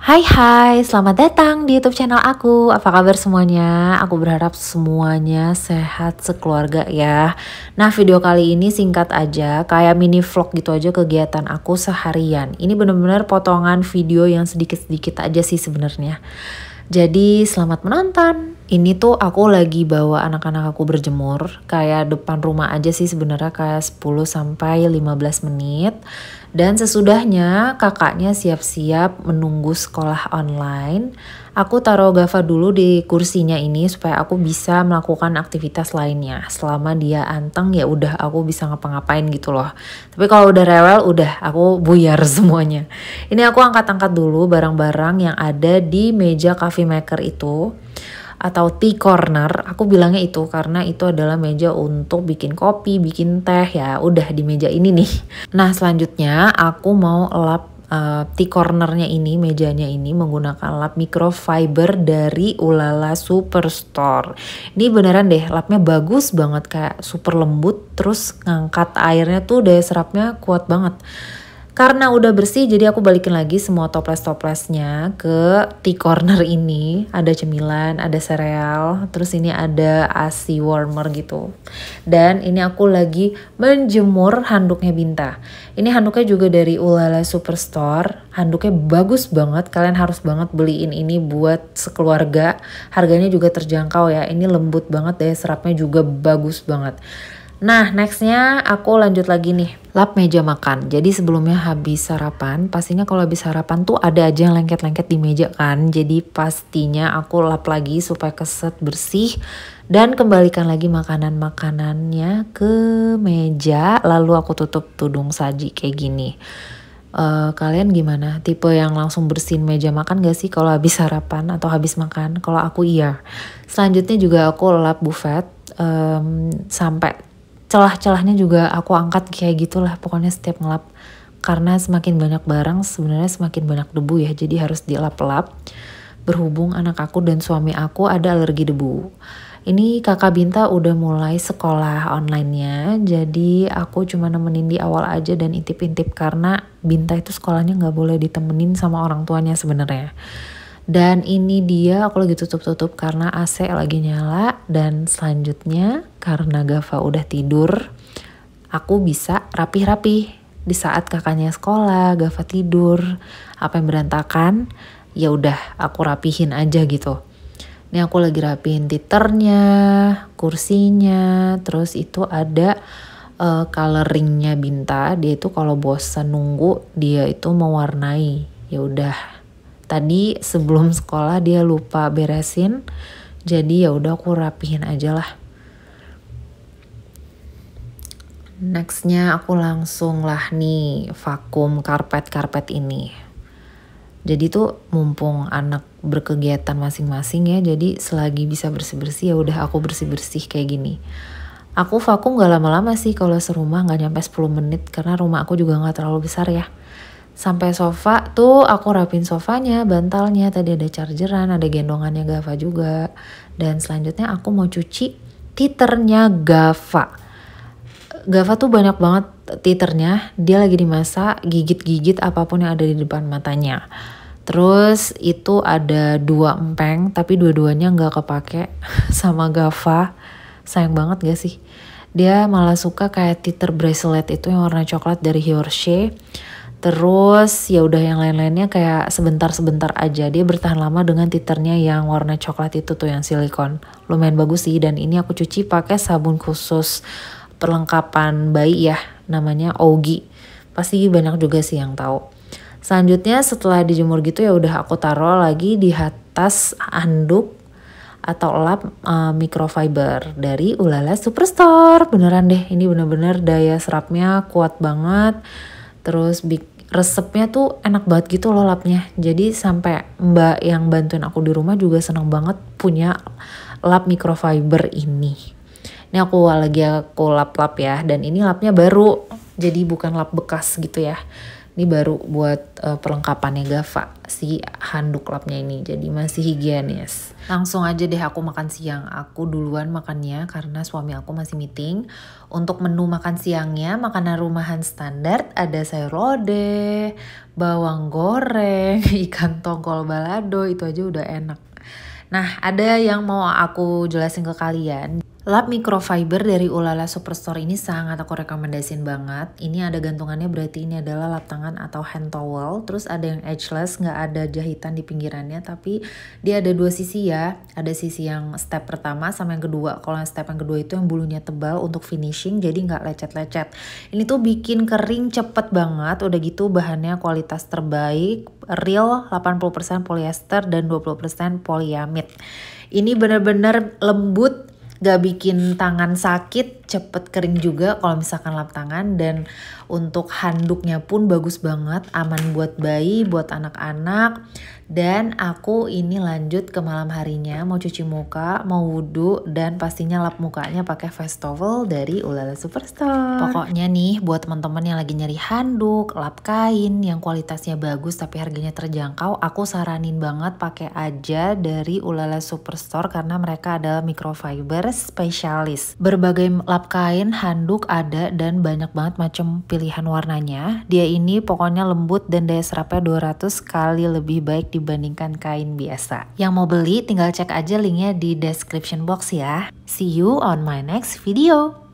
Hai hai, selamat datang di YouTube channel aku. Apa kabar semuanya? Aku berharap semuanya sehat sekeluarga ya. Nah, video kali ini singkat aja, kayak mini vlog gitu aja kegiatan aku seharian. Ini bener-bener potongan video yang sedikit-sedikit aja sih sebenarnya. Jadi, selamat menonton ini tuh aku lagi bawa anak-anak aku berjemur kayak depan rumah aja sih sebenarnya kayak 10 sampai 15 menit dan sesudahnya kakaknya siap-siap menunggu sekolah online aku taruh Gava dulu di kursinya ini supaya aku bisa melakukan aktivitas lainnya selama dia anteng ya udah aku bisa ngapa-ngapain gitu loh tapi kalau udah rewel udah aku buyar semuanya ini aku angkat-angkat dulu barang-barang yang ada di meja coffee maker itu atau tea corner. Aku bilangnya itu karena itu adalah meja untuk bikin kopi, bikin teh ya. Udah di meja ini nih. Nah, selanjutnya aku mau lap uh, tea cornernya ini, mejanya ini menggunakan lap microfiber dari Ulala Superstore. Ini beneran deh, lapnya bagus banget kayak super lembut, terus ngangkat airnya tuh daya serapnya kuat banget. Karena udah bersih jadi aku balikin lagi semua toples-toplesnya ke tea corner ini. Ada cemilan, ada sereal, terus ini ada asi warmer gitu. Dan ini aku lagi menjemur handuknya Binta. Ini handuknya juga dari Ulala Superstore. Handuknya bagus banget, kalian harus banget beliin ini buat sekeluarga. Harganya juga terjangkau ya, ini lembut banget deh, serapnya juga bagus banget. Nah, nextnya aku lanjut lagi nih. Lap meja makan. Jadi sebelumnya habis sarapan, pastinya kalau habis sarapan tuh ada aja yang lengket-lengket di meja kan. Jadi pastinya aku lap lagi supaya keset bersih dan kembalikan lagi makanan-makanannya ke meja lalu aku tutup tudung saji kayak gini. Uh, kalian gimana? Tipe yang langsung bersihin meja makan gak sih kalau habis sarapan atau habis makan? Kalau aku iya. Selanjutnya juga aku lap buffet um, sampai celah-celahnya juga aku angkat kayak gitulah pokoknya setiap ngelap karena semakin banyak barang sebenarnya semakin banyak debu ya jadi harus dilap-lap berhubung anak aku dan suami aku ada alergi debu ini kakak Binta udah mulai sekolah onlinenya jadi aku cuma nemenin di awal aja dan intip-intip karena Binta itu sekolahnya nggak boleh ditemenin sama orang tuanya sebenarnya dan ini dia aku lagi tutup-tutup karena AC lagi nyala dan selanjutnya karena Gava udah tidur aku bisa rapih-rapih di saat kakaknya sekolah, Gava tidur, apa yang berantakan, ya udah aku rapihin aja gitu. Ini aku lagi rapihin titernya, kursinya, terus itu ada uh, coloringnya Binta. Dia itu kalau bosan nunggu, dia itu mewarnai. Ya udah, tadi sebelum sekolah dia lupa beresin jadi ya udah aku rapihin aja lah nextnya aku langsung lah nih vakum karpet-karpet ini jadi tuh mumpung anak berkegiatan masing-masing ya jadi selagi bisa bersih-bersih ya udah aku bersih-bersih kayak gini aku vakum gak lama-lama sih kalau serumah gak nyampe 10 menit karena rumah aku juga gak terlalu besar ya sampai sofa tuh aku rapin sofanya, bantalnya, tadi ada chargeran, ada gendongannya Gava juga. Dan selanjutnya aku mau cuci titernya Gava. Gava tuh banyak banget titernya, dia lagi dimasak, gigit-gigit apapun yang ada di depan matanya. Terus itu ada dua empeng, tapi dua-duanya nggak kepake sama Gava. Sayang banget gak sih? Dia malah suka kayak titer bracelet itu yang warna coklat dari Hershey Terus ya udah yang lain-lainnya kayak sebentar-sebentar aja. Dia bertahan lama dengan titernya yang warna coklat itu tuh yang silikon. Lumayan bagus sih dan ini aku cuci pakai sabun khusus perlengkapan bayi ya, namanya Ogi. Pasti banyak juga sih yang tahu. Selanjutnya setelah dijemur gitu ya udah aku taruh lagi di atas anduk atau lap uh, microfiber dari Ulala Superstore. Beneran deh, ini bener-bener daya serapnya kuat banget terus big resepnya tuh enak banget gitu loh lapnya jadi sampai mbak yang bantuin aku di rumah juga seneng banget punya lap microfiber ini ini aku lagi aku lap-lap ya dan ini lapnya baru jadi bukan lap bekas gitu ya ini baru buat uh, perlengkapannya Gava si handuk lapnya ini jadi masih higienis langsung aja deh aku makan siang aku duluan makannya karena suami aku masih meeting untuk menu makan siangnya makanan rumahan standar ada sayur lodeh bawang goreng ikan tongkol balado itu aja udah enak Nah, ada yang mau aku jelasin ke kalian. Lap microfiber dari Ulala Superstore ini sangat aku rekomendasiin banget. Ini ada gantungannya berarti ini adalah lap tangan atau hand towel. Terus ada yang edgeless, nggak ada jahitan di pinggirannya. Tapi dia ada dua sisi ya. Ada sisi yang step pertama sama yang kedua. Kalau yang step yang kedua itu yang bulunya tebal untuk finishing jadi nggak lecet-lecet. Ini tuh bikin kering cepet banget. Udah gitu bahannya kualitas terbaik. Real 80% polyester dan 20% polyamid. Ini bener-bener lembut gak bikin tangan sakit cepet kering juga kalau misalkan lap tangan dan untuk handuknya pun bagus banget aman buat bayi buat anak-anak dan aku ini lanjut ke malam harinya mau cuci muka mau wudhu dan pastinya lap mukanya pakai face towel dari Ulala Superstore pokoknya nih buat teman-teman yang lagi nyari handuk lap kain yang kualitasnya bagus tapi harganya terjangkau aku saranin banget pakai aja dari Ulala Superstore karena mereka adalah microfiber spesialis berbagai lap lap kain, handuk ada dan banyak banget macam pilihan warnanya. Dia ini pokoknya lembut dan daya serapnya 200 kali lebih baik dibandingkan kain biasa. Yang mau beli tinggal cek aja linknya di description box ya. See you on my next video.